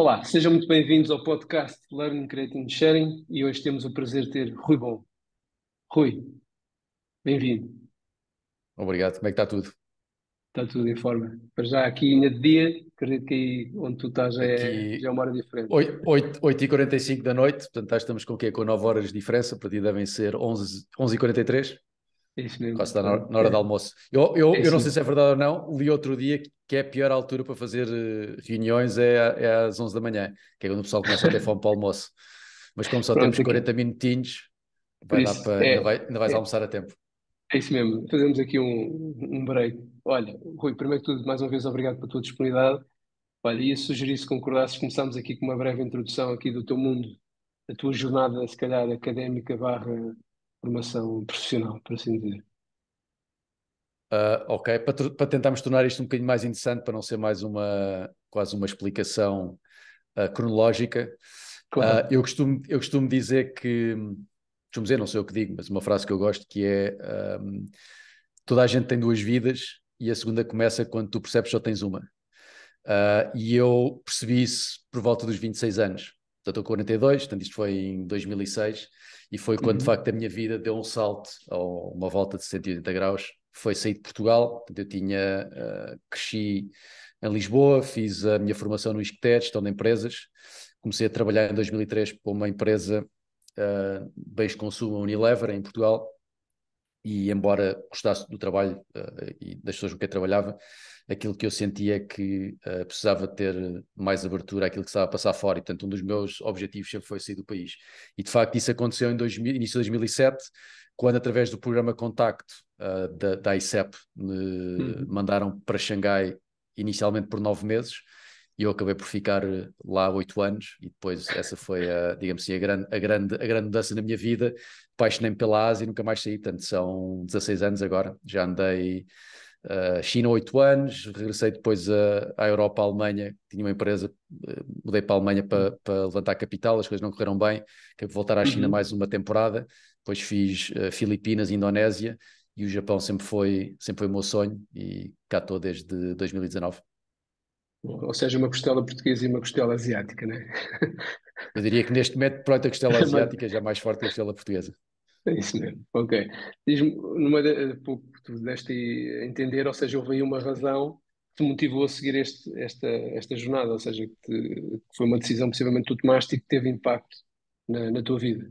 Olá, sejam muito bem-vindos ao podcast Learning, Creating Sharing e hoje temos o prazer de ter Rui Bom. Rui, bem-vindo. Obrigado, como é que está tudo? Está tudo em forma. Para já aqui ainda de dia, acredito que aí onde tu estás já é, já é uma hora diferente. 8h45 da noite, portanto estamos com o quê? Com 9 horas de diferença, para ti devem ser 11, 11h43? É isso mesmo. na, na hora é. do almoço. Eu, eu, é eu não sei se é verdade ou não, li outro dia que é a pior altura para fazer eh, reuniões é, é às 11 da manhã, que é quando o pessoal começa a ter fome para o almoço. Mas como só Pronto, temos 40 minutinhos, vai isso, dar para, é, ainda, vai, ainda vais é. almoçar a tempo. É isso mesmo, fazemos aqui um, um break. Olha, Rui, primeiro que tudo, mais uma vez, obrigado pela tua disponibilidade. Olha, ia sugerir se concordasses, começamos aqui com uma breve introdução aqui do teu mundo, da tua jornada, se calhar, académica barra formação profissional, por assim dizer. Uh, ok, para, para, tentarmos tornar isto um bocadinho mais interessante, para não ser mais uma quase uma explicação uh, cronológica, ah, claro. uh, eu, costumo, eu costumo dizer que, costumo dizer, não sei o que digo, mas uma frase que eu gosto que é um, toda a gente tem duas vidas e a segunda começa quando tu percebes que só tens uma. e eu percebi isso por volta dos 26 anos. Portanto, estou 42, portanto, isto foi em 2006 e foi quando uhum. de facto a minha vida deu um salto ou uma volta de 180 graus. Foi sair de Portugal, portanto, eu tinha, uh, cresci em Lisboa, fiz a minha formação no ISCTED, gestão de empresas. Comecei a trabalhar em 2003 para uma empresa uh, bens de consumo Unilever em Portugal e embora gostasse do trabalho uh, e das pessoas com quem trabalhava, aquilo que eu sentia que uh, precisava ter mais abertura àquilo que estava a passar fora. E, portanto, um dos meus objetivos sempre foi sair do país. E, de facto, isso aconteceu em 2000, início de 2007, quando, através do programa Contacto uh, da, da ICEP, me uhum. mandaram para Xangai, inicialmente por nove meses, e eu acabei por ficar lá oito anos, e depois essa foi, a, digamos assim, a grande, a, grande, a grande mudança na minha vida. Apaixonei-me pela Ásia e nunca mais saí, portanto, são 16 anos agora, já andei Uh, China, oito anos, regressei depois a, à Europa, à Alemanha, tinha uma empresa, ah, mudei para a Alemanha para, para levantar capital, as coisas não correram bem, acabei voltar à China uhum. mais uma temporada, depois fiz uh, Filipinas, Indonésia e o Japão sempre foi, sempre foi o meu sonho e cá estou desde 2019. Ou seja, uma costela portuguesa e uma costela asiática, não é? Eu diria que neste momento, pronto, a costela asiática é já mais forte que a costela portuguesa. É isso mesmo, ok. Diz-me, numa de, pouco tu deste a entender, ou seja, houve aí uma razão que te motivou a seguir este, esta, esta jornada, ou seja, que, te, que foi uma decisão possivelmente tu tomaste e que teve impacto na, na tua vida.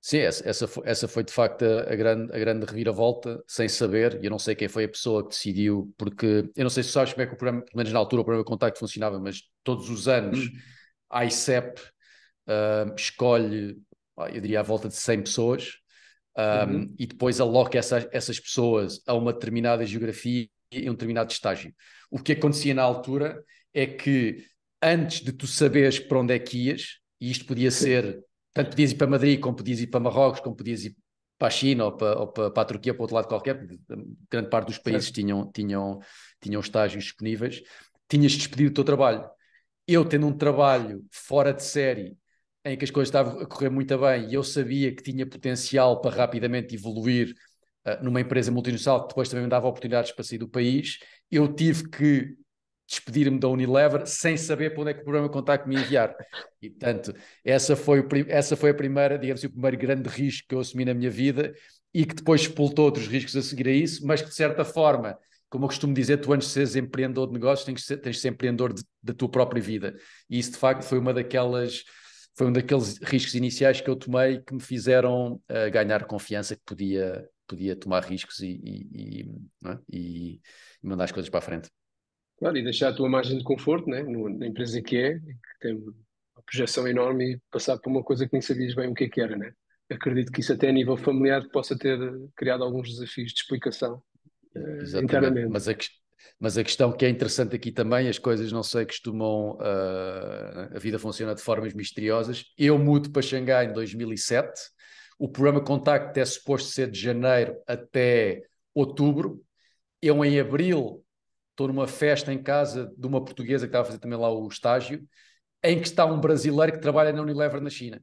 Sim, essa, essa, foi, essa foi de facto a, a, grande, a grande reviravolta, sem saber, e eu não sei quem foi a pessoa que decidiu, porque eu não sei se sabes como é que o programa, pelo menos na altura, o programa de contacto funcionava, mas todos os anos hum. a ICEP uh, ah, escolhe eu diria à volta de 100 pessoas, um, uhum. e depois aloca essas essas pessoas a uma determinada geografia e um determinado estágio. O que acontecia na altura é que antes de tu saberes para onde é que ias, e isto podia ser, tanto podias ir para Madrid, como podias ir para Marrocos, como podias ir para a China ou para, ou para, a Turquia, para outro lado qualquer, grande parte dos países tinham, tinham, tinham estágios disponíveis, tinhas de despedir o teu trabalho. Eu, tendo um trabalho fora de série, em que as coisas estavam a correr muito bem e eu sabia que tinha potencial para rapidamente evoluir uh, numa empresa multinacional que depois também me dava oportunidades para sair do país, eu tive que despedir-me da Unilever sem saber para onde é que o programa Contacto me enviar. E, portanto, essa foi, o, essa foi a primeira, digamos assim, o primeiro grande risco que eu assumi na minha vida e que depois expultou outros riscos a seguir a isso, mas que, de certa forma, como eu costumo dizer, tu antes de seres empreendedor de negócios, tens de ser, tens de ser empreendedor da tua própria vida. E isso, de facto, foi uma daquelas foi um daqueles riscos iniciais que eu tomei que me fizeram uh, ganhar confiança que podia, podia tomar riscos e, e, e, é? e, mandar as coisas para a frente. Claro, e deixar a tua margem de conforto né? na empresa que é, que tem uma projeção enorme e passar por uma coisa que nem sabias bem o que, é que era. Né? Acredito que isso, até a nível familiar, possa ter criado alguns desafios de explicação. Eh, exatamente, mas a, mas a questão que é interessante aqui também, as coisas não sei, costumam. Uh, a vida funciona de formas misteriosas. Eu mudo para Xangai em 2007. O programa Contact é suposto ser de janeiro até outubro. Eu, em abril, estou numa festa em casa de uma portuguesa que estava a fazer também lá o estágio, em que está um brasileiro que trabalha na Unilever na China.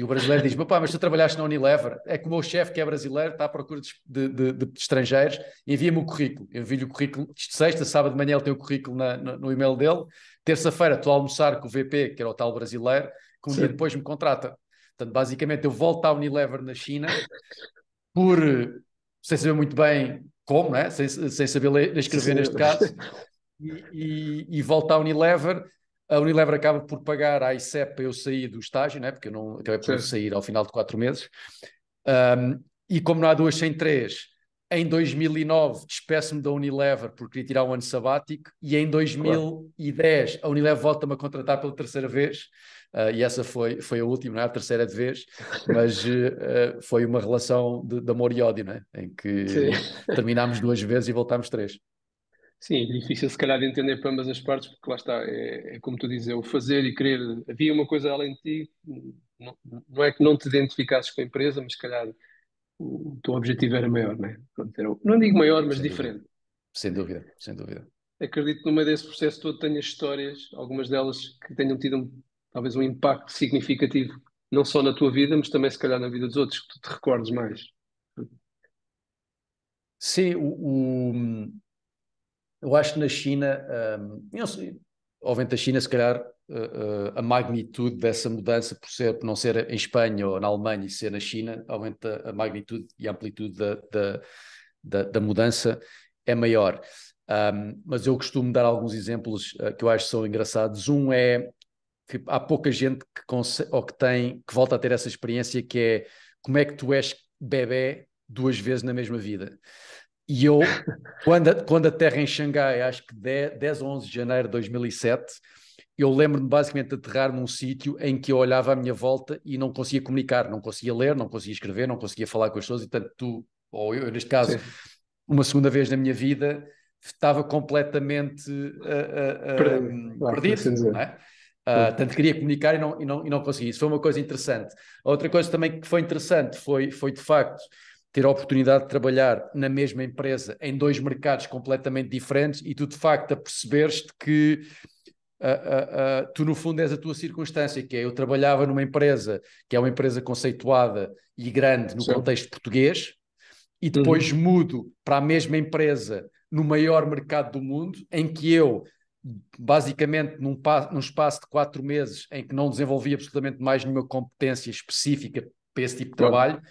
E o brasileiro diz: Papá, mas tu trabalhaste na Unilever, é que o meu chefe, que é brasileiro, está à procura de, de, de estrangeiros, envia-me o currículo. Eu envio-lhe o currículo, de sexta, sábado de manhã ele tem o currículo na, no, no, e-mail dele, terça-feira estou a almoçar com o VP, que era o tal brasileiro, que um Sim. dia depois me contrata. Portanto, basicamente, eu volto à Unilever na China, por, sem saber muito bem como, né? sem, sem saber ler, escrever Sim. neste caso, e, e, e volto à Unilever a Unilever acaba por pagar à ICEP para eu sair do estágio, né? porque eu não acabei por sair ao final de quatro meses. Um, e como não há duas sem três, em 2009 despeço-me da Unilever porque queria tirar um ano sabático e em 2010 claro. a Unilever volta-me a contratar pela terceira vez uh, e essa foi, foi a última, não é? a terceira é de vez, mas uh, foi uma relação de, de amor e ódio, não é? em que Sim. terminámos duas vezes e voltámos três. Sim, é difícil se calhar de entender para ambas as partes, porque lá está, é, é como tu dizes, é o fazer e querer. Havia uma coisa além de ti, não, não, é que não te identificasses com a empresa, mas se calhar o, o teu objetivo era maior, não é? não digo maior, mas sem diferente. Dúvida. Sem dúvida, sem dúvida. Acredito que no meio desse processo todo tenhas histórias, algumas delas que tenham tido um, talvez um impacto significativo, não só na tua vida, mas também se calhar na vida dos outros, que tu te recordes mais. Sim, o, o eu acho que na China, um, eu sei, obviamente a China, se calhar, Uh, uh, a magnitude dessa mudança por, ser, por não ser em Espanha ou na Alemanha e ser na China, aumenta a magnitude e a amplitude da, da, da, da mudança é maior. Um, mas eu costumo dar alguns exemplos uh, que eu acho que são engraçados. Um é que há pouca gente que consegue, ou que tem, que volta a ter essa experiência que é como é que tu és bebê duas vezes na mesma vida. E eu, quando a, quando a Terra em Xangai, acho que 10, 10 ou 11 de janeiro de 2007, eu lembro-me basicamente de aterrar num sítio em que eu olhava à minha volta e não conseguia comunicar, não conseguia ler, não conseguia escrever, não conseguia falar com as pessoas, e tanto tu, ou eu neste caso, Sim. uma segunda vez na minha vida, estava completamente uh, uh, perdido. Hum, é? uh, é? tanto queria comunicar e não, e, não, e não conseguia. Isso foi uma coisa interessante. A outra coisa também que foi interessante foi, foi de facto, ter a oportunidade de trabalhar na mesma empresa em dois mercados completamente diferentes e tu de facto aperceberes que uh, uh, uh, tu no fundo és a tua circunstância, que é eu trabalhava numa empresa que é uma empresa conceituada e grande no Sim. contexto português e uhum. depois uhum. mudo para a mesma empresa no maior mercado do mundo em que eu basicamente num, num espaço de quatro meses em que não desenvolvi absolutamente mais nenhuma competência específica para esse tipo de claro. trabalho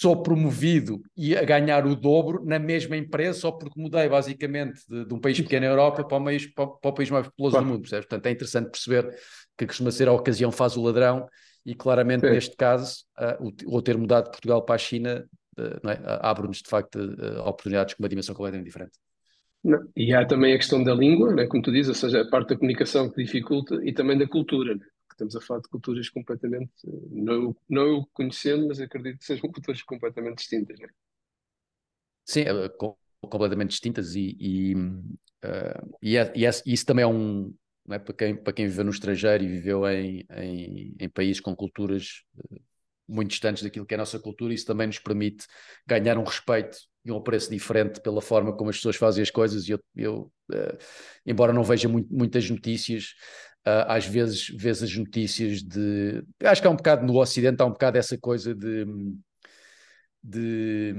sou promovido e a ganhar o dobro na mesma empresa, só porque mudei basicamente de, de um país pequeno na Europa para o, país, para, para o país mais populoso claro. do mundo. Percebes? Portanto, é interessante perceber que costuma ser a ocasião faz o ladrão, e claramente Sim. neste caso, uh, o, o ter mudado de Portugal para a China uh, é? Ah, abre-nos de facto uh, oportunidades com uma dimensão completamente diferente. Não. E há também a questão da língua, né? como tu dizes, ou seja, a parte da comunicação que dificulta e também da cultura. Né? estamos a falar de culturas completamente, eh, não, não conhecendo, mas acredito que sejam culturas completamente distintas, né? Sim, eh, com, completamente distintas e, e, uh, e, é, e é, isso também é um, é? para, quem, para quem viveu no estrangeiro e viveu em, em, em países com culturas muito distantes daquilo que é a nossa cultura, isso também nos permite ganhar um respeito e um apreço diferente pela forma como as pessoas fazem as coisas. E eu, eu uh, embora não veja muito, muitas notícias ah, às vezes vês as notícias de. Acho que há um bocado no Ocidente, há um bocado essa coisa de. de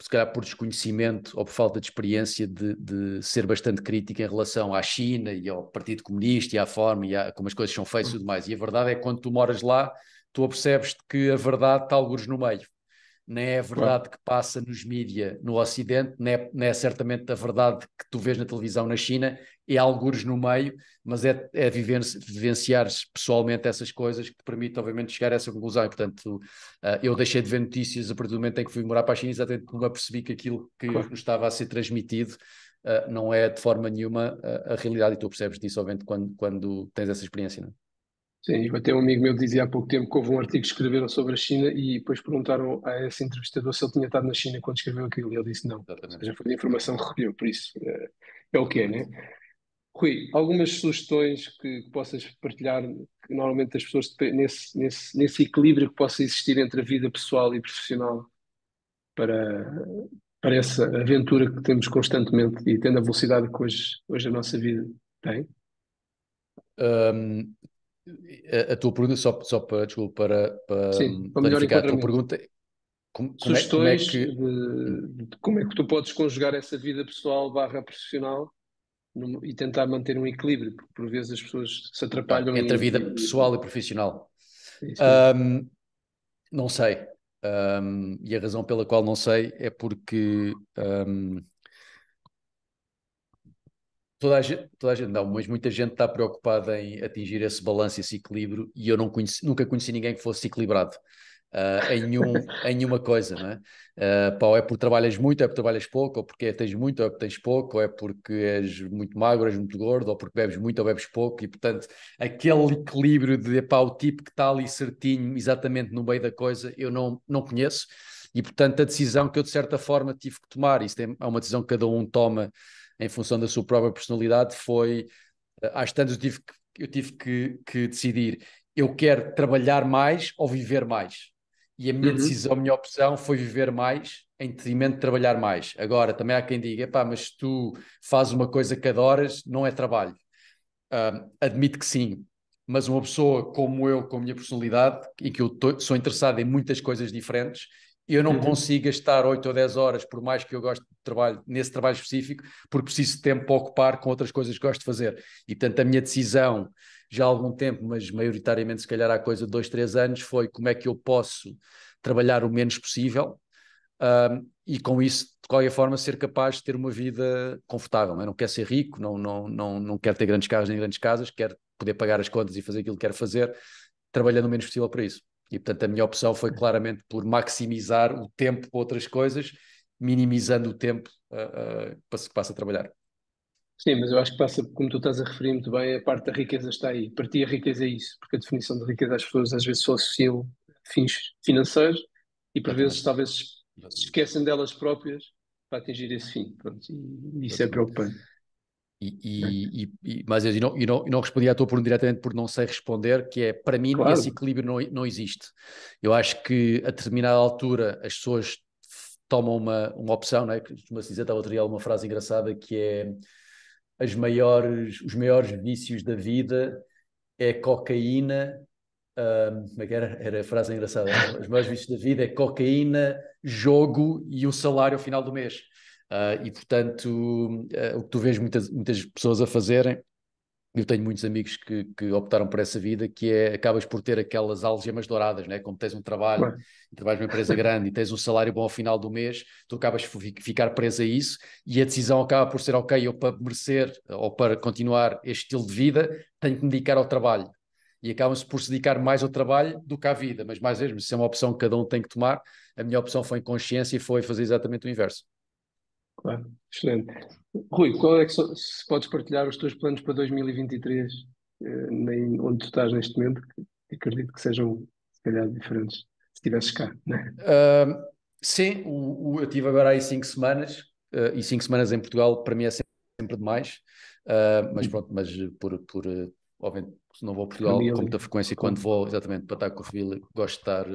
se calhar por desconhecimento ou por falta de experiência, de, de ser bastante crítica em relação à China e ao Partido Comunista e à forma e a como as coisas são feitas e tudo mais. E a verdade é que quando tu moras lá, tu percebes que a verdade está alguns no meio nem é a verdade claro. que passa nos mídias no Ocidente, nem é, nem é, certamente a verdade que tu vês na televisão na China, e algures no meio, mas é, é vivenciar pessoalmente essas coisas que te permite, obviamente, chegar a essa conclusão. E, portanto, uh, eu deixei de ver notícias a partir do momento em que fui morar para a China, exatamente porque me percebi que aquilo que claro. nos estava a ser transmitido uh, não é de forma nenhuma a, ah, a realidade, e tu percebes disso, obviamente, quando, quando tens essa experiência. Não? É? Sim, até um amigo meu dizia há pouco tempo que houve um artigo que escreveram sobre a China e depois perguntaram a esse entrevistador se ele tinha estado na China quando escreveu aquilo e ele disse não. Ou seja, foi de informação que recolheu, por isso é, é o que é, né? Rui, algumas sugestões que, que, possas partilhar, que normalmente as pessoas, nesse, nesse, nesse equilíbrio que possa existir entre a vida pessoal e profissional para, para essa aventura que temos constantemente e tendo a velocidade que hoje, hoje a nossa vida tem? Um, a, a tua pergunta, só, só para, desculpa, para, para, Sim, hum, para clarificar, a tua pergunta como, como sugestões é, como é que... de, de, como é que tu podes conjugar essa vida pessoal barra profissional no, e tentar manter um equilíbrio, porque por vezes as pessoas se atrapalham. Entre a vida pessoal e profissional. É um, não sei. Um, e a razão pela qual não sei é porque um, Toda a, gente, toda a gente, não, mas muita gente está preocupada em atingir esse balanço, esse equilíbrio, e eu conheci, nunca conheci ninguém que fosse equilibrado uh, em, em nenhuma coisa, não é? Uh, pá, é porque trabalhas muito, é porque trabalhas pouco, ou porque tens muito, ou é porque tens pouco, ou é porque és muito magro, és muito gordo, ou porque bebes muito, ou bebes pouco, e portanto, aquele equilíbrio de pá, o tipo que está ali certinho, exatamente no meio da coisa, eu não, não conheço, e portanto, a decisão que eu de certa forma tive que tomar, isso é, é uma decisão que cada um toma em função da sua própria personalidade, foi eh, às tantas eu tive, que, eu tive que, que, decidir: eu quero trabalhar mais ou viver mais? E a minha uhum. decisão, a minha opção foi viver mais em detrimento de trabalhar mais. Agora, também há quem diga: pá, mas tu fazes uma coisa que adoras, não é trabalho. admito que sim, mas uma pessoa como eu, com a minha personalidade, e que eu tô, sou interessado em muitas coisas diferentes, eu não uhum. consigo estar 8 ou 10 horas, por mais que eu goste de trabalho, nesse trabalho específico, porque preciso de tempo para ocupar com outras coisas que gosto de fazer. E, portanto, a minha decisão, já há algum tempo, mas maioritariamente, se calhar, há coisa de 2, 3 anos, foi como é que eu posso trabalhar o menos possível um, e, com isso, de qualquer forma, ser capaz de ter uma vida confortável. Eu não quero ser rico, não, não, não, não quero ter grandes carros nem grandes casas, quero poder pagar as contas e fazer aquilo que quero fazer, trabalhando o menos possível para isso. E portanto a minha opção foi claramente por maximizar o tempo para outras coisas, minimizando o tempo para ah, ah, se passa a trabalhar. Sim, mas eu acho que passa, como tu estás a referir muito bem, a parte da riqueza está aí. Para ti a riqueza é isso, porque a definição de riqueza às pessoas às vezes só associam fins financeiros e por vezes talvez se esquecem delas próprias para atingir esse fim. Pronto, e isso é preocupante. E, é. e, e, mas eu não, eu, não, eu não respondi à tua pergunta diretamente porque não sei responder, que é para mim claro. esse equilíbrio não, não existe. Eu acho que a determinada altura as pessoas tomam uma, uma opção, né uma Costuma-se dizer, uma frase engraçada que é as maiores, os maiores vícios da vida é cocaína, hum, como é que era? Era a frase engraçada. Os maiores vícios da vida é cocaína, jogo e o salário ao final do mês. Uh, e, portanto, uh, o que tu vês muitas, muitas pessoas a fazerem, eu tenho muitos amigos que, que, optaram por essa vida, que é, acabas por ter aquelas algemas douradas, né? Como tens um trabalho, claro. trabalhas numa empresa grande e tens um salário bom ao final do mês, tu acabas por ficar preso a isso e a decisão acaba por ser, ok, eu para merecer ou para continuar este estilo de vida, tenho que me dedicar ao trabalho. E acabam-se por se dedicar mais ao trabalho do que à vida, mas mais mesmo, isso é uma opção que cada um tem que tomar. A minha opção foi em consciência e foi fazer exatamente o inverso. Claro, excelente. Rui, qual é que se podes partilhar os teus planos para 2023, eh, onde tu estás neste momento, acredito que sejam, se calhar, diferentes, se estivesses cá, né? uh, sim, o, o, eu estive agora aí cinco semanas, uh, e cinco semanas em Portugal para mim é sempre, sempre demais, uh, mas hum. pronto, mas por, por eh, obviamente, não vou a Portugal com muita frequência, e quando vou, exatamente, para estar com a família, gosto de estar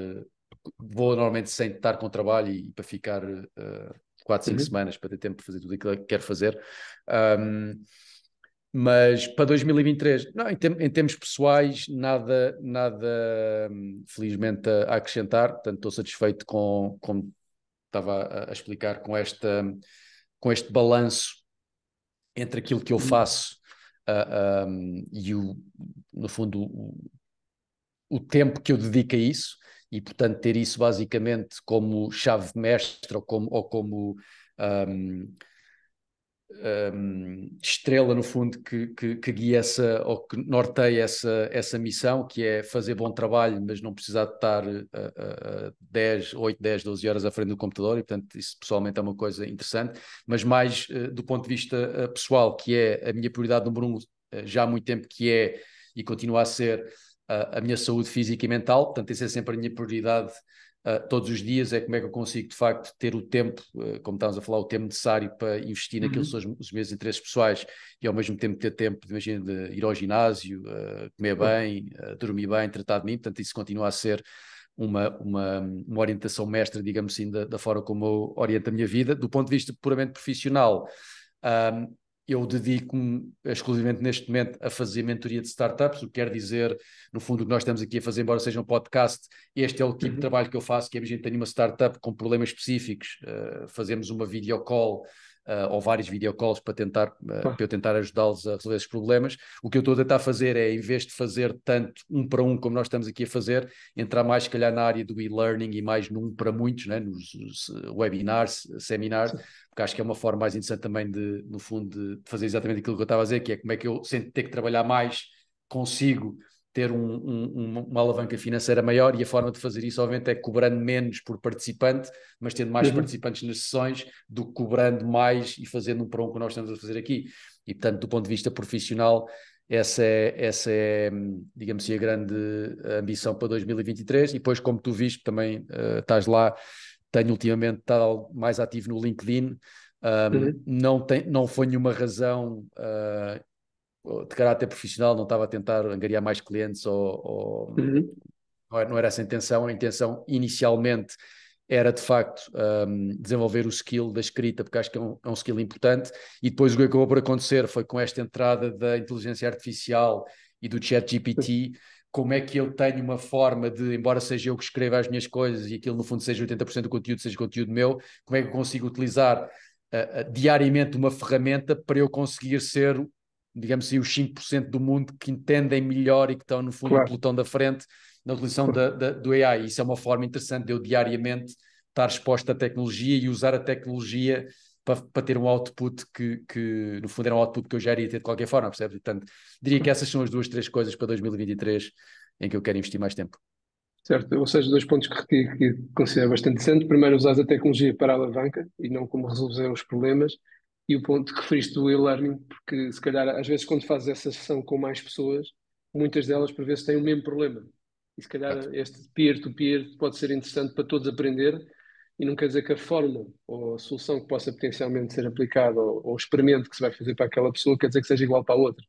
vou normalmente sem estar com trabalho e, e para ficar uh, 4, 5 uhum. semanas para ter tempo de fazer tudo aquilo que quero fazer. Um, mas para 2023, não, em, tem, em, termos pessoais, nada, nada hum, felizmente a, acrescentar, portanto estou satisfeito com, como estava a, explicar, com, esta, com este balanço entre aquilo que eu uhum. faço uh, um, e o, no fundo, o, o tempo que eu dedico a isso e, portanto, ter isso basicamente como chave mestra ou como, ou como um, um, estrela, no fundo, que, que, que, guia essa ou que norteia essa, essa missão, que é fazer bom trabalho, mas não precisar de estar a, a 10, 8, 10, 12 horas à frente do computador, e portanto, isso pessoalmente é uma coisa interessante, mas mais uh, do ponto de vista uh, pessoal, que é a minha prioridade número um uh, já há muito tempo, que é e continua a ser a, a minha saúde física e mental, portanto, isso é sempre a minha prioridade uh, todos os dias, é como é que eu consigo, de facto, ter o tempo, uh, como estávamos a falar, o tempo necessário para investir uhum. naqueles os, meus interesses pessoais e ao mesmo tempo ter tempo, imagina, de ir ao ginásio, uh, comer bem, dormir bem, tratar de mim, portanto, isso continua a ser uma, uma, uma orientação mestra, digamos assim, da, da forma como eu oriento a minha vida. Do ponto de vista puramente profissional, um, eu dedico-me exclusivamente neste momento a fazer mentoria de startups, o que quer dizer, no fundo, o que nós estamos aqui a fazer, embora seja um podcast, este é o tipo uhum. de trabalho que eu faço, que a gente tem uma startup com problemas específicos, uh, fazemos uma videocall call uh, ou vários videocalls para tentar uh, ah. para eu tentar ajudá-los a resolver esses problemas. O que eu estou a tentar fazer é, em vez de fazer tanto um para um como nós estamos aqui a fazer, entrar mais, se calhar, na área do e-learning e mais num para muitos, né? nos, nos webinars, seminars, porque acho que é uma forma mais interessante também de, no fundo, de fazer exatamente aquilo que eu estava a dizer, que é como é que eu, sem ter que trabalhar mais, consigo ter um, um, uma alavanca financeira maior e a forma de fazer isso, obviamente, é cobrando menos por participante, mas tendo mais uhum. participantes nas sessões do que cobrando mais e fazendo um para um que nós estamos a fazer aqui. E, portanto, do ponto de vista profissional, essa é, essa é digamos assim, a grande ambição para 2023. E depois, como tu viste, também uh, estás lá, tenho ultimamente estado mais ativo no LinkedIn. Um, uhum. não, tem, não foi nenhuma razão ah, de caráter profissional, não estava a tentar angariar mais clientes ou, ou uhum. não, é, era, essa a intenção. A intenção inicialmente era de facto um, desenvolver o skill da escrita, porque acho que é um, é um, skill importante. E depois o que acabou por acontecer foi com esta entrada da inteligência artificial e do chat GPT, como é que eu tenho uma forma de, embora seja eu que escreva as minhas coisas e aquilo no fundo seja 80% do conteúdo, seja conteúdo meu, como é que eu consigo utilizar uh, uh, diariamente uma ferramenta para eu conseguir ser digamos assim, os 5% do mundo que entendem melhor e que estão no fundo claro. do pelotão da frente na utilização da, da, do AI. Isso é uma forma interessante de eu diariamente estar exposto à tecnologia e usar a tecnologia para, para ter um output que, que, no fundo, era um output que eu já iria ter de qualquer forma, percebes? Portanto, diria que essas são as duas, três coisas para 2023 em que eu quero investir mais tempo. Certo, ou seja, dois pontos que, que considero bastante interessante. Primeiro, usar a tecnologia para a alavanca e não como resolver os problemas e o ponto que referiste do e-learning, porque se calhar às vezes quando fazes essa sessão com mais pessoas, muitas delas por vezes têm o mesmo problema. E se calhar este peer-to-peer -peer pode ser interessante para todos aprender e não quer dizer que a forma ou a solução que possa potencialmente ser aplicada ou, ou o experimento que se vai fazer para aquela pessoa quer dizer que seja igual para a outra.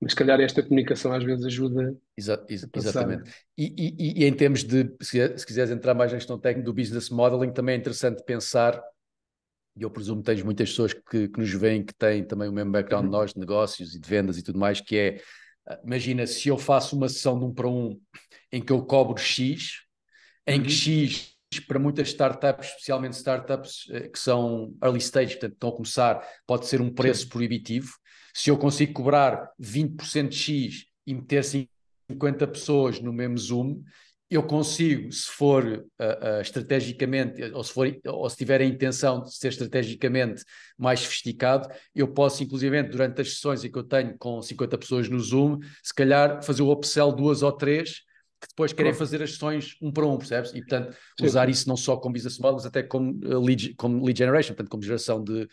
Mas, se calhar, esta comunicação às vezes ajuda. Exa exatamente. E, e, e, em termos de, se, se quiseres entrar mais na questão técnica do business modeling, também é interessante pensar e eu presumo que tens muitas pessoas que, que nos veem que têm também o mesmo background de uhum. nós, de negócios e de vendas e tudo mais, que é, ah, imagina, se eu faço uma sessão de um para um em que eu cobro X, em que uhum. X para muitas startups, especialmente startups eh, que são early stage, portanto estão a começar, pode ser um preço Sim. proibitivo. Se eu consigo cobrar 20% de X e meter 50 pessoas no mesmo Zoom, eu consigo, se for uh, uh, estrategicamente, ou se, for, ou se tiver a intenção de ser estrategicamente mais sofisticado, eu posso, inclusivamente, durante as sessões em que eu tenho com 50 pessoas no Zoom, se calhar fazer o upsell duas ou três, que depois querem fazer as sessões um para um, percebes? E, portanto, Sim. usar isso não só como business model, mas até como eh, lead, como lead generation, portanto, como geração de,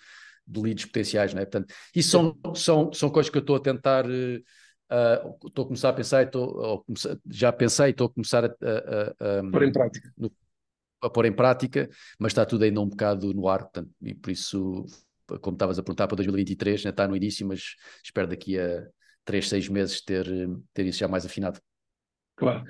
de leads potenciais, não é? Portanto, isso são, são, são coisas que eu estou a tentar... Uh, ah, estou uh, a começar a pensar, e já pensei e estou a começar a, a, a, a, pôr em prática. No... a pôr em prática, mas está tudo ainda um bocado no ar, portanto, e por isso, como estavas a perguntar, para 2023, né, está no início, mas espero daqui a 3, 6 meses ter, ter isso já mais afinado. Claro.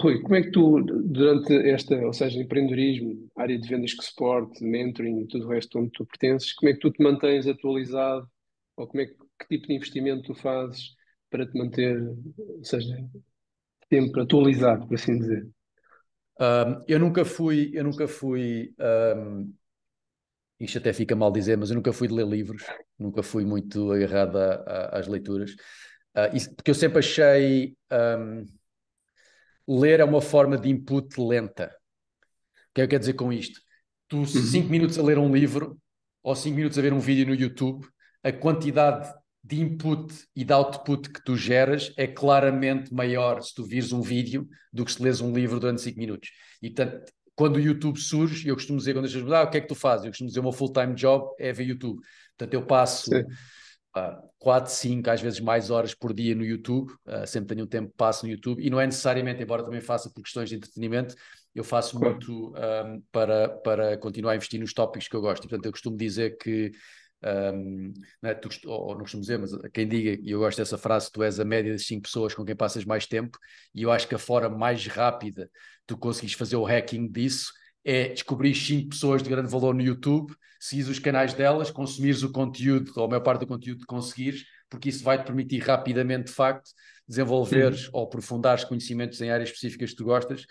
Rui, como é que tu, durante esta, ou seja, empreendedorismo, área de vendas que suporte, mentoring e tudo o resto onde tu pertences, como é que tu te mantens atualizado ou como é que, que tipo de investimento tu fazes para te manter, ou seja, sempre atualizado, por assim dizer? Um, eu nunca fui, eu nunca fui, um, isto até fica mal dizer, mas eu nunca fui de ler livros, nunca fui muito agarrado às leituras, uh, isso, porque eu sempre achei um, ler é uma forma de input lenta. O que é que eu quero dizer com isto? Tu 5 uhum. minutos a ler um livro ou 5 minutos a ver um vídeo no YouTube, a quantidade de input e de output que tu geras é claramente maior se tu vires um vídeo do que se lês um livro durante 5 minutos. E portanto, quando o YouTube surge, eu costumo dizer quando as pessoas me ah, o que é que tu fazes? Eu costumo dizer o meu full-time job é ver YouTube. Portanto, eu passo uh, 4, 5, às vezes mais horas por dia no YouTube, uh, sempre tenho um tempo que passo no YouTube, e não é necessariamente, embora também faça por questões de entretenimento, eu faço claro. muito um, ah, para, para continuar a investir nos tópicos que eu gosto. E, portanto, eu costumo dizer que um, né, tu, ou não costumo dizer, mas quem diga, e eu gosto dessa frase, tu és a média das cinco pessoas com quem passas mais tempo, e eu acho que a forma mais rápida tu conseguires fazer o hacking disso é descobrir cinco pessoas de grande valor no YouTube, seguires os canais delas, consumires o conteúdo, ou a maior parte do conteúdo que conseguires, porque isso vai te permitir rapidamente, de facto, desenvolveres Sim. ou aprofundares conhecimentos em áreas específicas que tu gostas,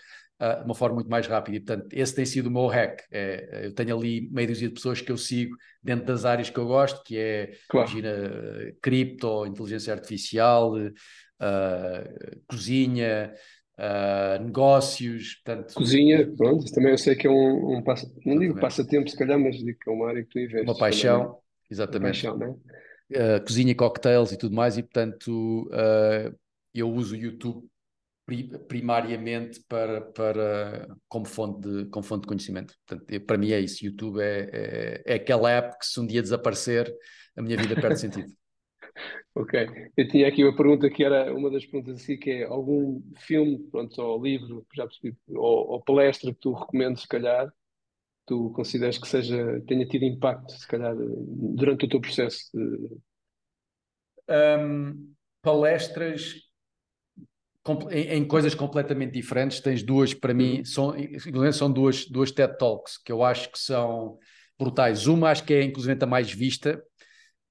ah, de uma forma muito mais rápida. E, portanto, esse tem sido o meu hack. É, eu tenho ali meia dúzia de pessoas que eu sigo dentro das áreas que eu gosto, que é, claro. imagina, cripto, inteligência artificial, uh, cozinha, Uh, negócios, portanto... Cozinha, pronto, também eu sei que é um, um não digo passatempo se calhar, mas digo que é uma área que tu investes. Uma paixão, também. Né? exatamente. Uma paixão, uh, cozinha, cocktails e tudo mais, e portanto uh, eu uso o YouTube primariamente para, para, como, fonte de, como fonte de conhecimento. Portanto, para mim é isso. YouTube é, é, é aquela app que se um dia desaparecer, a minha vida perde sentido. ok. Eu tinha aqui uma pergunta que era uma das perguntas assim, que é algum filme, pronto, ou livro, já percebi, ou, ou palestra que tu recomendes, se calhar, tu consideras que seja, tenha tido impacto, se calhar, durante o teu processo de... um, palestras em, coisas completamente diferentes, tens duas, para mim, uhum. são, são duas, duas TED Talks que eu acho que são brutais. Uma acho que é inclusive a mais vista,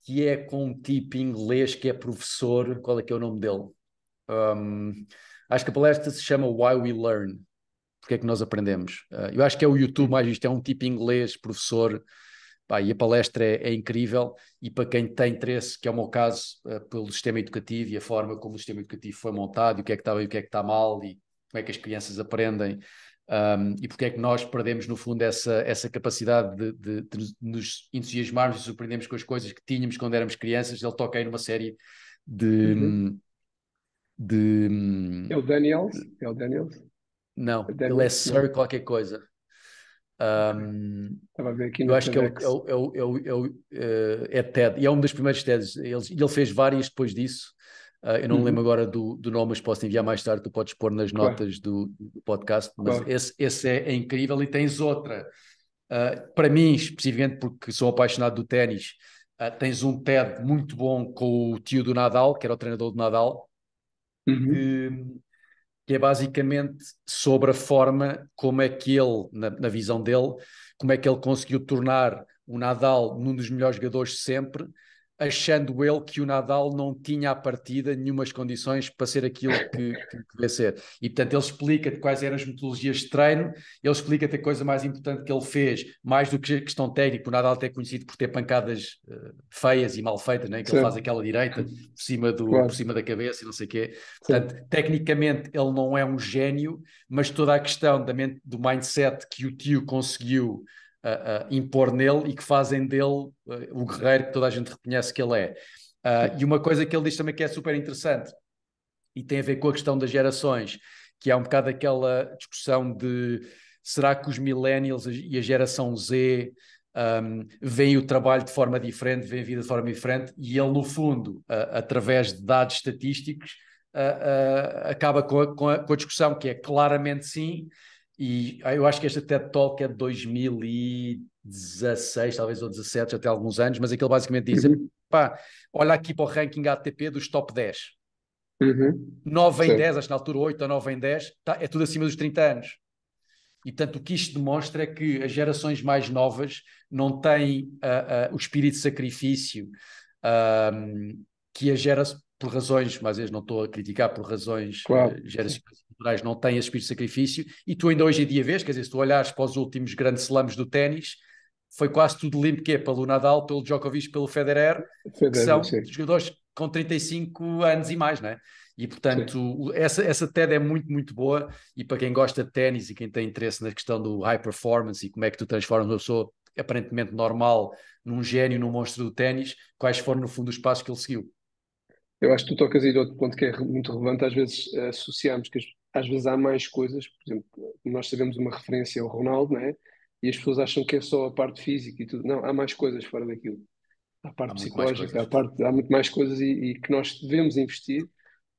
que é com um tipo inglês que é professor, qual é que é o nome dele? Um, acho que a palestra se chama Why We Learn, porque é que nós aprendemos. Uh, eu acho que é o YouTube uhum. mais visto, é um tipo inglês, professor, Pá, e a palestra é, é, incrível e para quem tem interesse, que é o meu caso, uh, pelo sistema educativo e a forma como o sistema educativo foi montado, e o que é que está bem, o que é que está mal e como é que as crianças aprendem um, e porque é que nós perdemos, no fundo, essa, essa capacidade de, de, de nos entusiasmarmos e surpreendermos com as coisas que tínhamos quando éramos crianças. Ele toca aí numa série de. Uhum. Hum, de hum, é o Daniels? É o Daniels? Não, Daniels, é ele é Sir qualquer coisa eu acho TEDx. que é ele, é, é, é, é ele, eh, é TED, e é um dos primeiros TEDs. Ele, fez várias depois disso. Uh, eu não uhum. lembro agora do, do, nome, mas posso enviar mais tarde. Tu podes pôr nas claro. notas do, do, podcast. Mas claro. esse, esse é, é, incrível. E tens outra, uh, para mim, especificamente porque sou apaixonado do ténis. Uh, tens um TED muito bom com o tio do Nadal, que era o treinador do Nadal. Uhum. Que, que é basicamente sobre a forma como é que ele, na, na visão dele, como é que ele conseguiu tornar o Nadal num dos melhores jogadores de sempre achando ele que o Nadal não tinha à partida nenhumas condições para ser aquilo que, que ser. E portanto ele explica-te quais eram as metodologias de treino, ele explica-te a coisa mais importante que ele fez, mais do que a questão técnica, o Nadal até é conhecido por ter pancadas uh, feias e mal feitas, né? que Sim. ele faz aquela direita por cima, do, claro. por cima da cabeça e não sei o quê. Portanto, Sim. tecnicamente ele não é um gênio, mas toda a questão da mente, do mindset que o tio conseguiu uh, impor nele e que fazem dele eh, o guerreiro que toda a gente reconhece que ele é. Ah, e uma coisa que ele diz também que é super interessante e tem a ver com a questão das gerações, que é um bocado aquela discussão de será que os millennials e a geração Z um, veem o trabalho de forma diferente, veem a vida de forma diferente, e ele, no fundo, uh, através de dados estatísticos, uh, uh, acaba com a, com, a, com a, discussão que é claramente sim, e ah, eu acho que este TED Talk é de 2016, talvez, ou 17, até alguns anos, mas aquilo basicamente diz: uhum. pá, olha aqui para o ranking ATP dos top 10. Uhum. 9 em Sim. 10, acho que na altura 8 ou 9 em 10, tá, é tudo acima dos 30 anos. E tanto o que isto demonstra é que as gerações mais novas não têm uh, uh, o espírito de sacrifício uh, que a gerações por razões, mas vezes não estou a criticar, por razões claro. Eh, geracionais culturais não têm esse espírito de sacrifício, e tu ainda hoje em dia vês, quer dizer, se tu olhares para os últimos grandes slams do ténis, foi quase tudo limpo, que é pelo Nadal, pelo Djokovic, pelo Federer, Federer que são sim. jogadores com 35 anos e mais, né? E portanto, essa, essa TED é muito, muito boa. E para quem gosta de ténis e quem tem interesse na questão do high performance e como é que tu transformas uma pessoa aparentemente normal num gênio, num monstro do ténis, quais foram no fundo os passos que ele seguiu? Eu acho que tu tocas aí de outro ponto que é muito relevante. Às vezes eh, associamos que as às vezes há mais coisas, por exemplo, nós sabemos uma referência ao Ronaldo, não é? E as pessoas acham que é só a parte física e tudo. Não, há mais coisas fora daquilo. Há a parte há psicológica, há, parte, há muito mais coisas e, e, que nós devemos investir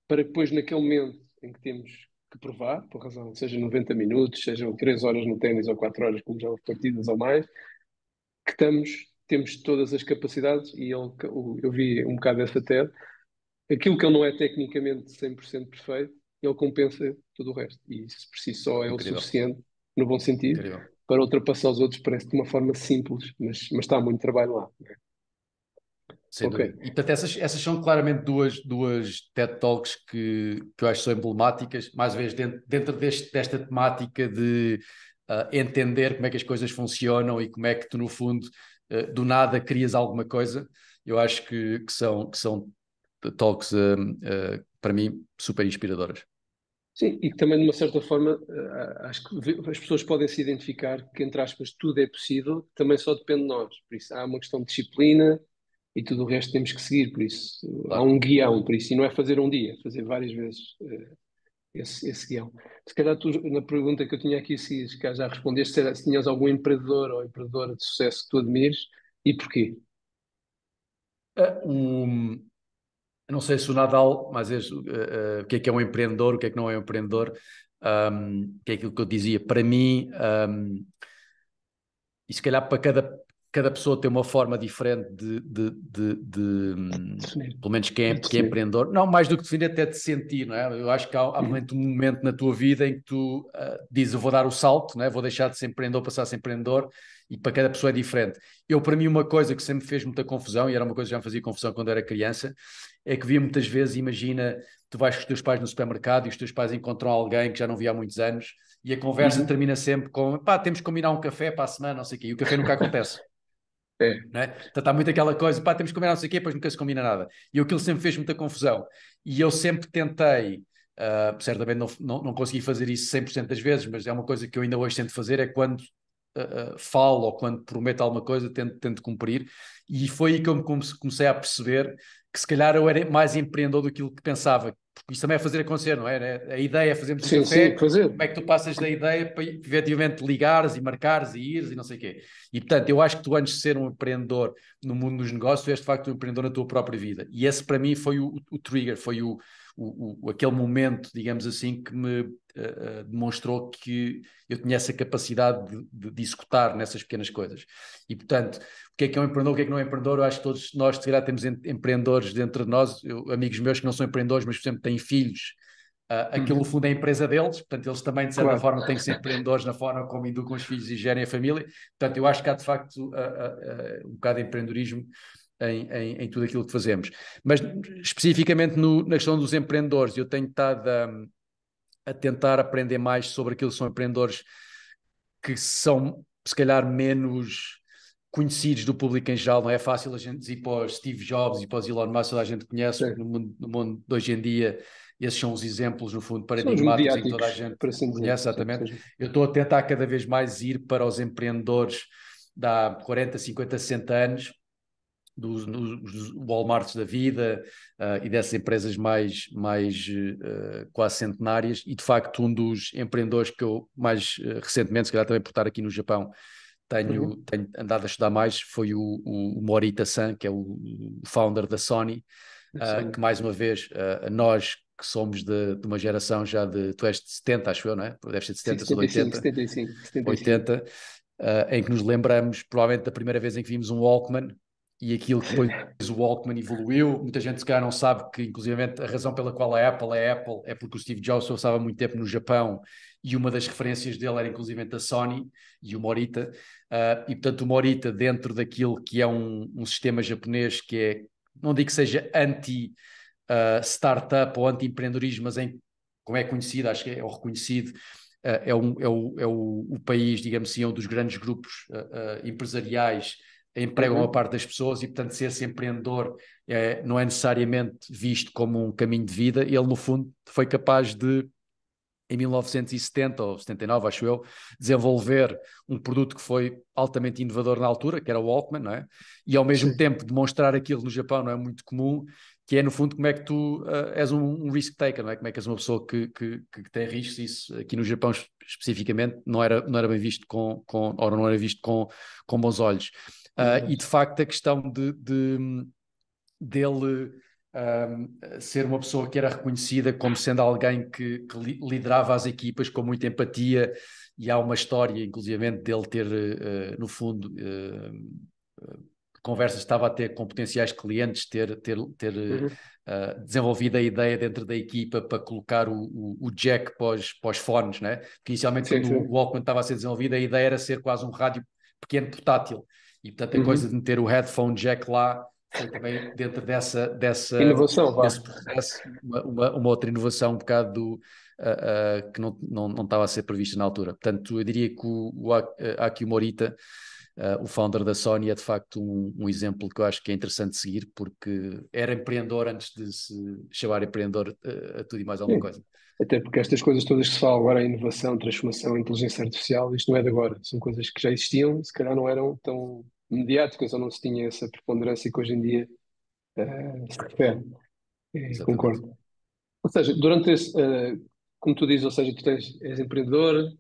para que depois, naquele momento em que temos que provar, por razão, seja 90 minutos, sejam 3 horas no ténis ou 4 horas, como já houve partidas ou mais, que estamos, temos todas as capacidades. E ele, eu vi um bocado essa tela, Aquilo que ele não é tecnicamente 100% perfeito, ele compensa tudo o resto. E isso por si só é Incrível. o suficiente, no bom sentido, Incrível. para ultrapassar os outros, parece de uma forma simples, mas, mas está muito trabalho lá. É? Sem okay. E portanto, essas, essas são claramente duas, duas TED Talks que, que eu acho que são emblemáticas, mais uma vez, dentro, dentro deste, desta temática de uh, entender como é que as coisas funcionam e como é que tu, no fundo, uh, do nada crias alguma coisa. Eu acho que, que são, que são talks, uh, para mim, super inspiradoras. Sim, e também de uma certa forma eh, acho que as pessoas podem se identificar que, entre aspas, tudo é possível, também só depende de nós. Por isso há uma questão de disciplina e tudo o resto temos que seguir. Por isso há um guião, por isso, e não é fazer um dia, é fazer várias vezes uh, esse, esse, guião. Se calhar tu, na pergunta que eu tinha aqui, se, já respondeste, se, se tinhas algum empreendedor ou empreendedora de sucesso que tu admires e porquê? Uh, um, não sei se o Nadal, mais vezes, uh, uh, o que é que é um empreendedor, o que é que não é um empreendedor, um, que é aquilo que eu dizia. Para mim, um, e se calhar para cada cada pessoa tem uma forma diferente de, de, de, de é pelo menos quem é, é quem é empreendedor, não mais do que definir, até de sentir, não é? Eu acho que há, há momento, uhum. um momento na tua vida em que tu uh, dizes, eu vou dar o salto, não é? vou deixar de ser empreendedor, passar a ser empreendedor, e para cada pessoa é diferente. Eu, para mim, uma coisa que sempre fez muita confusão, e era uma coisa que já me fazia confusão quando era criança, é que via muitas vezes, imagina, tu vais com os teus pais no supermercado e os teus pais encontram alguém que já não via há muitos anos, e a conversa uhum. termina sempre com, pá, temos que combinar um café para a semana, não sei o quê, e o café nunca acontece. É. Né? Então está muito aquela coisa, pá, temos que combinar não sei o depois nunca se combina nada. E aquilo sempre fez muita confusão. E eu sempre tentei, uh, certamente não, não, não, consegui fazer isso 100% das vezes, mas é uma coisa que eu ainda hoje tento fazer, é quando uh, uh, falo ou quando prometo alguma coisa, tento, tento cumprir. E foi aí que eu me comecei a perceber que se calhar eu era mais empreendedor do que pensava, isto também é fazer acontecer, não é? Né? A ideia é fazermos sim, café, sim, fazer. como é que tu passas da ideia para efetivamente ligares e marcares e ires e não sei o quê. E portanto, eu acho que tu antes de ser um empreendedor no mundo dos negócios, és de facto um empreendedor na tua própria vida. E esse para mim foi o, o trigger, foi o, o, o, aquele momento, digamos assim, que me uh, demonstrou que eu tinha essa capacidade de, de, de, executar nessas pequenas coisas. E, portanto, o que é que é um empreendedor, o que é que não é um empreendedor? Eu acho que todos nós, se calhar, temos empreendedores dentro de nós, eu, amigos meus que não são empreendedores, mas, por exemplo, têm filhos. Uh, aquilo, no uhum. fundo, é a empresa deles, portanto, eles também, de certa claro. forma, têm que ser empreendedores na forma como educam os filhos e gerem a família. Portanto, eu acho que há, de facto, uh, um bocado de empreendedorismo em, em, em, tudo aquilo que fazemos. Mas especificamente no, na questão dos empreendedores, eu tenho estado a, a, tentar aprender mais sobre aquilo que são empreendedores que são, se calhar, menos conhecidos do público em geral. Não é fácil a gente dizer, para os Steve Jobs e para os Elon Musk, toda a gente conhece no mundo, no mundo de hoje em dia esses são os exemplos, no fundo, paradigmáticos em que toda a gente assim dizer, exatamente. Eu estou a tentar cada vez mais ir para os empreendedores da 40, 50, 60 anos, dos, dos Walmarts da vida uh, e dessas empresas mais, mais uh, quase centenárias, e de facto um dos empreendedores que eu mais uh, recentemente, se calhar também por estar aqui no Japão, tenho, uhum. tenho andado a estudar mais, foi o, o, o Morita San, que é o founder da Sony, que mais uma vez, nós que somos de, de, uma geração já de. Tu és de 70, acho eu, não é? Deve ser de 70, Sim, 75, 80. 75, 75. 80, uh, em que nos lembramos, provavelmente, da primeira vez em que vimos um Walkman, e aquilo que depois o Walkman evoluiu. Muita gente se calhar não sabe que, inclusive, a razão pela qual a Apple é Apple é porque o Steve Jobs passava muito tempo no Japão e uma das referências dele era, inclusive, a Sony e o Morita. Uh, e, portanto, o Morita, dentro daquilo que é um, um sistema japonês que é, não digo que seja anti-startup ah, uh, ou anti-empreendedorismo, mas em, como é conhecido, acho que é, é reconhecido, uh, é, um, é, o, é o, o, país, digamos assim, é um dos grandes grupos empresariais empregam uhum. a parte das pessoas e, portanto, ser-se empreendedor é, não é necessariamente visto como um caminho de vida. Ele, no fundo, foi capaz de, em 1970 ou 79, acho eu, desenvolver um produto que foi altamente inovador na altura, que era o Walkman, não é? E, ao mesmo Sim. tempo, demonstrar aquilo no Japão não é muito comum, que é, no fundo, como é que tu uh, és um, um, risk taker, não é? Como é que és uma pessoa que, que, que tem riscos. Isso, aqui no Japão, especificamente, não era, não era bem visto com, com, ou não era visto com, com bons olhos. Uh, e de facto a questão de, de dele um, ser uma pessoa que era reconhecida como sendo alguém que, que, liderava as equipas com muita empatia, e há uma história, inclusive dele ter, uh, no fundo, uh, conversas estava a ter com potenciais clientes, ter, ter, ter uhum. uh, desenvolvido a ideia dentro da equipa para colocar o, o, o jack pós fones, né? Porque inicialmente, sim, quando sim. o Walkman estava a ser desenvolvido, a ideia era ser quase um rádio pequeno portátil. E portanto a uhum. coisa de meter o headphone jack lá foi também dentro dessa, dessa inovação, desse processo, uma, uma, uma, outra inovação um bocado do, uh, uh, que não, não, não estava a ser prevista na altura. Portanto, eu diria que o, o eh, Akio Morita, uh, o founder da Sony, é de facto um, um, exemplo que eu acho que é interessante seguir, porque era empreendedor antes de se chamar empreendedor eh, a tudo e mais alguma Sim. coisa. Até porque estas coisas todas que se fala agora, inovação, transformação, inteligência artificial, isto não é de agora, são coisas que já existiam, se calhar não eram tão mediáticas ou não se tinha essa preponderância que hoje em dia uh, se refere. É, concordo. Ou seja, durante esse, uh, como tu dizes, ou seja, tu tens, és empreendedor,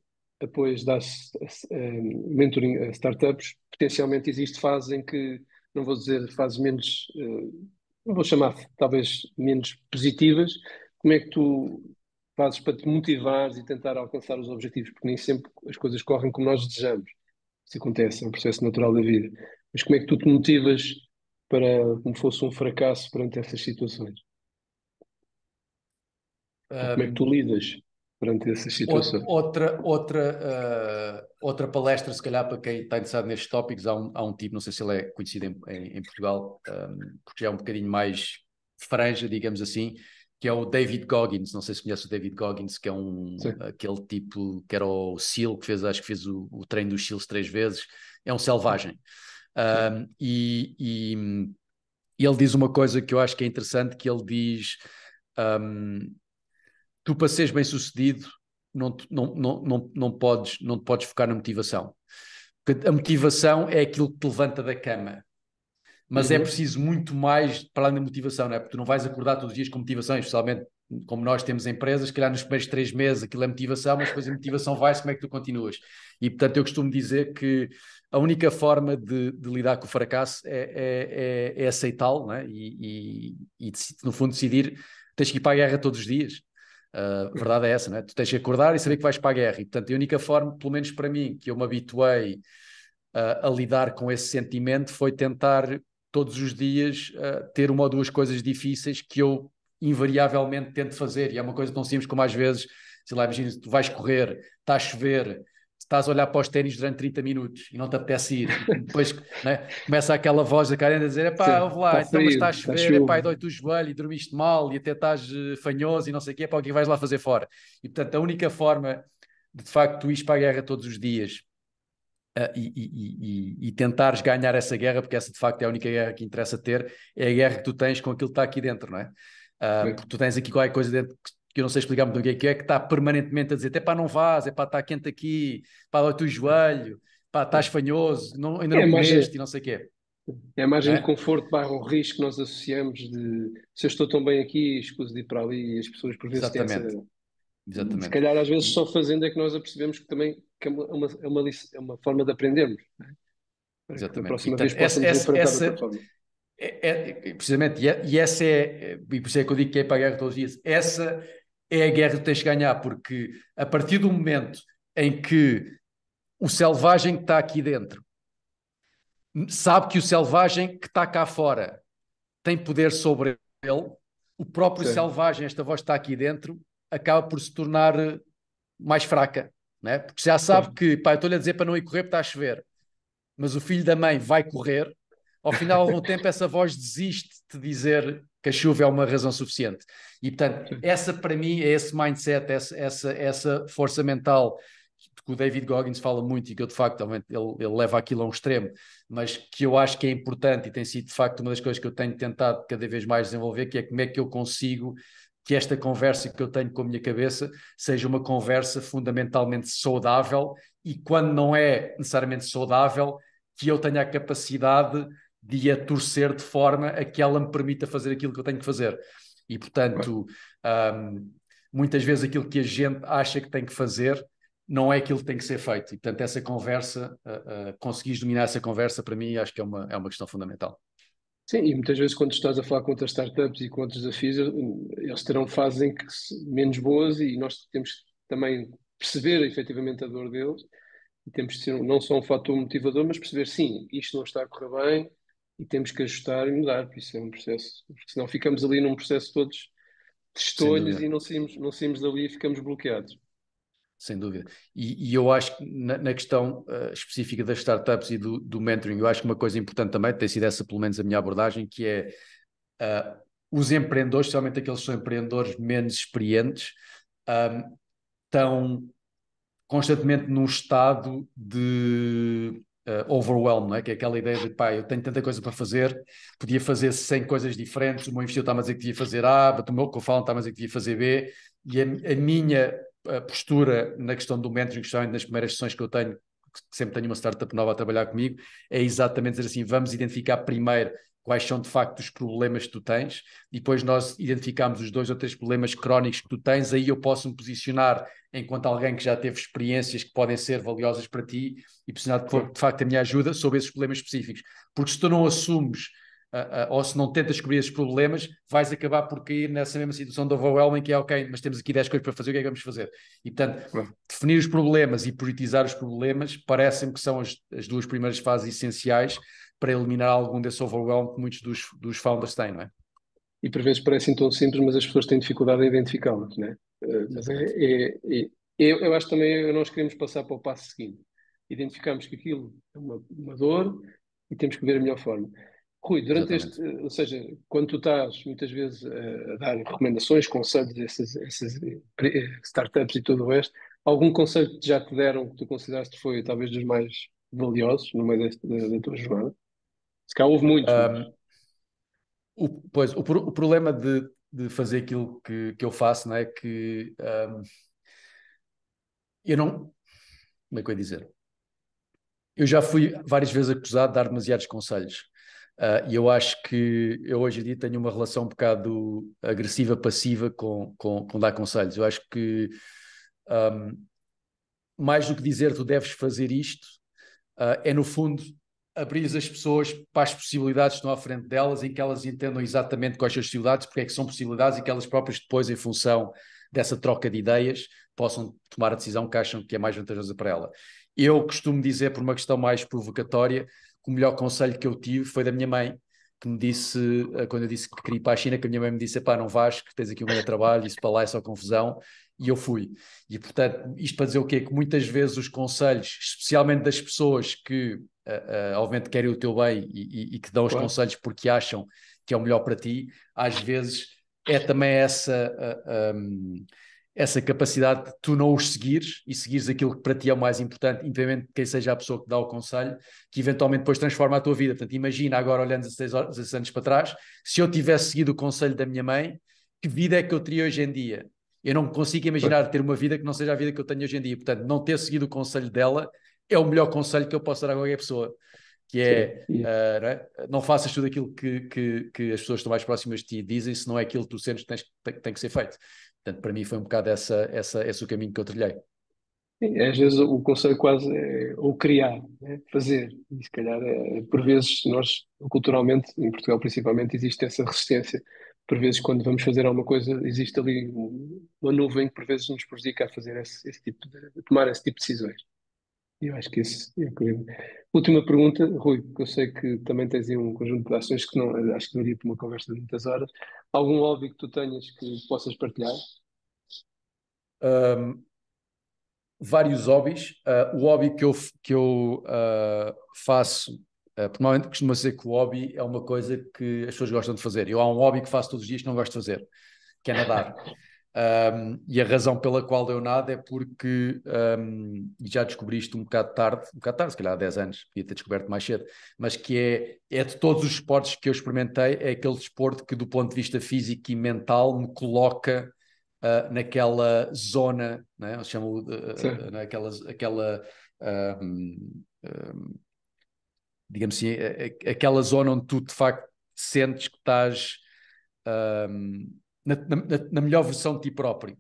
depois dás uh, mentoring a startups, potencialmente existe fases em que, não vou dizer fases menos, uh, não vou chamar talvez menos positivas, como é que tu fazes para te motivares e tentar alcançar os objetivos, porque nem sempre as coisas correm como nós desejamos. Isso acontece, é um processo natural da vida. Mas como é que tu te motivas para como fosse um fracasso perante essas situações? Um, como é que tu lidas perante essas situações? Outra, outra, uh, outra palestra, se calhar, para quem está interessado nestes tópicos, há um, há um tipo, não sei se ele é conhecido em, em, em Portugal, um, porque já é um bocadinho mais franja, digamos assim, que é o David Goggins, não sei se conhece o David Goggins, que é um Sim. aquele tipo que era o SEAL, que fez, acho que fez o, o treino dos SEALs três vezes, é um selvagem. Um, e, e, e, ele diz uma coisa que eu acho que é interessante, que ele diz um, tu para seres bem sucedido não, não, não, não, não, podes, não podes focar na motivação. a motivação é aquilo que te levanta da cama mas é uhum. é preciso muito mais para além da motivação, não é? Porque tu não vais acordar todos os dias com motivação, especialmente como nós temos empresas, que lá nos primeiros três meses aquilo é motivação, mas depois a motivação vai-se, como é que tu continuas? E portanto eu costumo dizer que a única forma de, de lidar com o fracasso é, é, é, é aceitá-lo né? e, e, e, no fundo decidir, tens que ir para a guerra todos os dias. Uh, a verdade é essa, não é? Tu tens que acordar e saber que vais para a guerra. E portanto a única forma, pelo menos para mim, que eu me habituei a, ah, a lidar com esse sentimento foi tentar todos os dias uh, ter uma ou duas coisas difíceis que eu invariavelmente tento fazer, e é uma coisa tão simples como às vezes, sei lá, imagina, tu vais correr, está a chover, estás a olhar para os ténis durante 30 minutos e não te apetece ir, depois né, começa aquela voz da Karen a dizer: epá, ouve lá, tá então frio, mas está a chover, tá epá, dói-te o joelho e dormiste mal e até estás eh, fanhoso e não sei o quê, epá, o é que vais lá fazer fora? E portanto, a única forma de, de facto tu ires para a guerra todos os dias Uh, e, e, e, e, tentares ganhar essa guerra, porque essa de facto é a única guerra que interessa ter, é a guerra que tu tens com aquilo que está aqui dentro, não é? Uh, porque tu tens aqui qualquer coisa dentro que eu não sei explicar muito o é, que é que está permanentemente a dizer, é pá, não vás, é pá, está quente aqui, pá, olha o teu joelho, pá, estás fanhoso, não, ainda é não comeste imagem, e não sei o quê. É a margem é? de conforto barra o risco que nós associamos de se eu estou tão bem aqui, escuso de ir para ali e as pessoas por vezes Exatamente. Essa... Exatamente. Se calhar às vezes só fazendo é que nós apercebemos que também que é uma, uma, é uma, é uma é forma de aprendermos. É? Exatamente. próxima então, vez essa, essa é, é, é, precisamente, e, essa é, e por isso é que eu digo que é para a guerra todos os dias, essa é a guerra que tens de ganhar, porque a partir do momento em que o selvagem que está aqui dentro sabe que o selvagem que está cá fora tem poder sobre ele, o próprio Sim. selvagem, esta voz que está aqui dentro, acaba por se tornar eh, mais fraca né? porque já então. sabe que, pá, eu estou-lhe a dizer para não ir correr porque está a chover, mas o filho da mãe vai correr, ao final de algum tempo essa voz desiste de dizer que a chuva é uma razão suficiente. E, portanto, essa para mim é esse mindset, essa, essa, essa força mental que o David Goggins fala muito e que eu de facto ele, ele leva aquilo a um extremo, mas que eu acho que é importante e tem sido de facto uma das coisas que eu tenho tentado cada vez mais desenvolver, que é como é que eu consigo que esta conversa que eu tenho com a minha cabeça seja uma conversa fundamentalmente saudável e quando não é necessariamente saudável, que eu tenha a capacidade de a torcer de forma a que ela me permita fazer aquilo que eu tenho que fazer. E, portanto, um, muitas vezes aquilo que a gente acha que tem que fazer não é aquilo que tem que ser feito. E, portanto, essa conversa, uh, uh conseguires dominar essa conversa, para mim, acho que é uma, é uma questão fundamental. Sim, e muitas vezes quando estás a falar com outras startups e com outros desafios, eles terão fases em que menos boas e nós temos que também perceber efetivamente a dor deles e temos que ser não só um fator motivador, mas perceber sim, isto não está a correr bem e temos que ajustar e mudar, porque isso é um processo, porque senão ficamos ali num processo todos de estolhos e não saímos, não saímos dali e ficamos bloqueados sem dúvida. E, e, eu acho que na, na questão uh, específica das startups e do, do, mentoring, eu acho que uma coisa importante também tem sido essa, pelo menos, a minha abordagem, que é uh, os empreendedores, especialmente aqueles que são empreendedores menos experientes, ehm, estão constantemente num estado de uh, overwhelm, não é? que é aquela ideia de pá, eu tenho tanta coisa para fazer, podia fazer 100 coisas diferentes, o meu investidor está-me a dizer que devia fazer A, o meu que eu falo está-me a dizer que devia fazer B, e a, a minha a postura na questão do mentoring, justamente nas primeiras sessões que eu tenho, que sempre tenho uma startup nova a trabalhar comigo, é exatamente dizer assim: vamos identificar primeiro quais são de facto os problemas que tu tens, depois nós identificamos os dois ou três problemas crónicos que tu tens, aí eu posso me posicionar enquanto alguém que já teve experiências que podem ser valiosas para ti e precisar de, de facto da minha ajuda sobre esses problemas específicos. Porque se tu não assumes ah, ah, ou se não tentas descobrir esses problemas, vais acabar por cair nessa mesma situação de overwhelming que é ok, mas temos aqui 10 coisas para fazer, o que é que vamos fazer? E portanto, claro. definir os problemas e prioritizar os problemas parecem-me que são as, as, duas primeiras fases essenciais para eliminar algum desse overwhelm que muitos dos, dos founders têm, não é? E por vezes parecem tão simples, mas as pessoas têm dificuldade em identificá-los, não é? Ah, mas é, é, é, é eu, eu acho também que nós queremos passar para o passo seguinte. Identificamos que aquilo é uma, uma dor e temos que ver a melhor forma. Rui, durante Exatamente. este, ou seja, quando tu estás muitas vezes a dar recomendações, conselhos a essas, essas, eh, eh, startups e tudo o resto, algum conselho que já te deram que tu consideraste foi talvez dos mais valiosos no meio deste, da, da, tua jornada? Se cá houve muitos. Um, o, pois, o, o problema de, de, fazer aquilo que, que eu faço, não é que um, eu não. Como é que eu ia dizer? Eu já fui várias vezes acusado de dar demasiados conselhos. Uh, e eu acho que eu hoje em dia tenho uma relação um bocado agressiva, passiva com, com, com dar conselhos. Eu acho que um, mais do que dizer tu deves fazer isto, uh, é no fundo abrir as pessoas para as possibilidades que estão à frente delas, em que elas entendam exatamente quais são as possibilidades, porque é que são possibilidades e que elas próprias depois, em função dessa troca de ideias, possam tomar a decisão que acham que é mais vantajosa para ela. Eu costumo dizer, por uma questão mais provocatória, o melhor conselho que eu tive foi da minha mãe, que me disse, eh, quando eu disse que queria ir para a China, que a minha mãe me disse: pá, não vais, que tens aqui um grande trabalho, isso para lá é só confusão. E eu fui. E portanto, isto para dizer o quê? Que muitas vezes os conselhos, especialmente das pessoas que, uh, uh, obviamente, querem o teu bem e, e, e que dão os conselhos porque acham que é o melhor para ti, às vezes é também essa. Uh, um, ehm, essa capacidade de tu não os seguires e seguires aquilo que para ti é o mais importante, independente de quem seja a pessoa que dá o conselho, que eventualmente depois transforma a tua vida. Portanto, imagina agora, olhando 16 anos para trás, se eu tivesse seguido o conselho da minha mãe, que vida é que eu teria hoje em dia? Eu não consigo imaginar ter uma vida que não seja a vida que eu tenho hoje em dia. Portanto, não ter seguido o conselho dela é o melhor conselho que eu posso dar a qualquer pessoa que é, sim, sim. Uh, não é, não, faças tudo aquilo que, que, que, as pessoas estão mais próximas de ti dizem, se não é aquilo que tu sentes que, tens, que tem que ser feito. Portanto, para mim foi um bocado essa, essa, esse o caminho que eu trilhei. Sim, às vezes o conselho quase é ou criar, né? fazer. E se calhar, é, por vezes, nós culturalmente, em Portugal principalmente, existe essa resistência. Por vezes, quando vamos fazer alguma coisa, existe ali uma nuvem que por vezes nos prejudica a fazer esse, esse tipo de, a tomar esse tipo de decisões. Eu acho que isso é incrível. É. Última pergunta, Rui, que eu sei que também tens aí um conjunto de ações que não, acho que daria para uma conversa de muitas horas. Algum hobby que tu tenhas que possas partilhar? Um, vários hobbies. Uh, o hobby que eu, que eu uh, faço, uh, normalmente costuma ser que o hobby é uma coisa que as pessoas gostam de fazer. Eu há um hobby que faço todos os dias que não gosto de fazer, que é nadar. Um, e a razão pela qual deu nada é porque, um, já descobri isto um bocado tarde, um bocado tarde, se calhar há 10 anos, podia ter descoberto mais cedo, mas que é, é de todos os esportes que eu experimentei, é aquele desporto que, do ponto de vista físico e mental, me coloca uh, naquela zona, né? eu chamo uh, ah, ah, naquela, né? aquela, um, digamos assim, aquela zona onde tu de facto sentes que estás na, na, na melhor versão de ti próprio.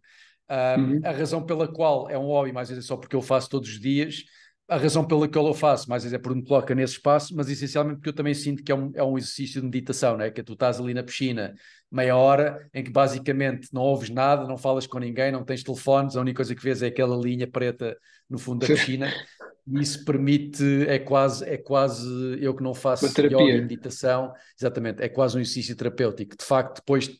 Um, uhum. A razão pela qual é um hobby, mais vezes é só porque eu faço todos os dias, a razão pela qual eu faço, mais vezes é por me coloca nesse espaço, mas essencialmente porque eu também sinto que é um, é um exercício de meditação, né? que é tu estás ali na piscina meia hora, em que basicamente não ouves nada, não falas com ninguém, não tens telefones, a única coisa que vês é aquela linha preta no fundo da piscina isso permite, é quase, é quase eu que não faço yoga e meditação, exatamente, é quase um exercício terapêutico. De facto, depois de,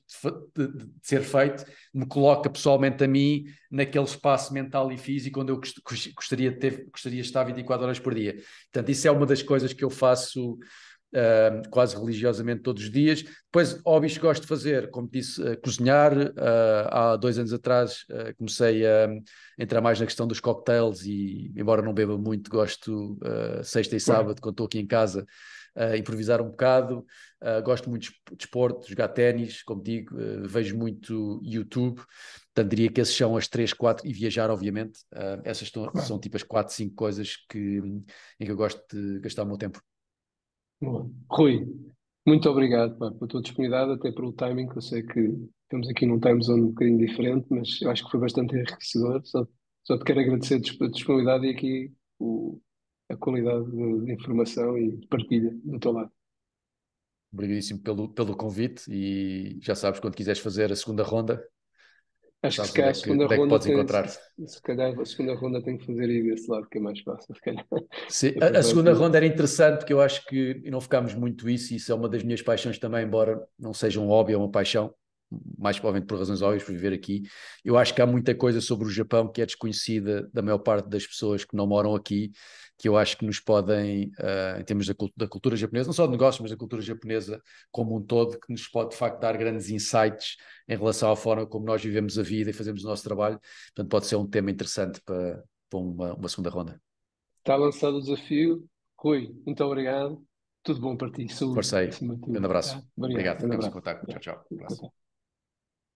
de, de, ser feito, me coloca pessoalmente a mim naquele espaço mental e físico onde eu gostaria de, ter, gostaria de estar 24 horas por dia. Portanto, isso é uma das coisas que eu faço uh, quase religiosamente todos os dias. Depois, hobbies que gosto de fazer, como disse, uh, cozinhar. Uh, há dois anos atrás comecei a entrar mais na questão dos cocktails e, embora não beba muito, gosto sexta e sábado, quando estou aqui em casa, Uh, improvisar um bocado. Uh, gosto muito de esportes, jogar ténis, como digo, uh, vejo muito YouTube. Portanto, diria que esses são as três, quatro, e viajar, obviamente. essas estão, claro. são tipo as quatro, cinco coisas que, em que eu gosto de gastar o meu tempo. Rui, muito obrigado pá, pela tua disponibilidade, até pelo timing, que eu sei que estamos aqui num time zone um bocadinho diferente, mas eu acho que foi bastante enriquecedor. Só, só te quero agradecer a disponibilidade e aqui o, a qualidade de, de informação e de partilha do teu lado. Obrigadíssimo pelo, pelo convite e já sabes, quando quiseres fazer a segunda ronda, Acho que se é calhar a segunda é que, ronda. Tem, se, calhar a segunda ronda tem que fazer aí desse lado, que é mais fácil. Sim, a, a, segunda ronda era interessante, porque eu acho que não ficámos muito isso, e isso é uma das minhas paixões também, embora não seja um hobby, é uma paixão, mais provavelmente por razões óbvias, por viver aqui. Eu acho que há muita coisa sobre o Japão que é desconhecida da maior parte das pessoas que não moram aqui, que eu acho que nos podem, uh, em termos da, da, cultura japonesa, não só de negócios, mas da cultura japonesa como um todo, que nos pode de facto dar grandes insights em relação à forma como nós vivemos a vida e fazemos o nosso trabalho. Portanto, pode ser um tema interessante para, para uma, uma segunda ronda. Está lançado o desafio. Rui, muito obrigado. Tudo bom para ti. Saúde. Força aí. Um grande abraço. Tá? Obrigado. obrigado. Estamos contato. Tchau, tchau.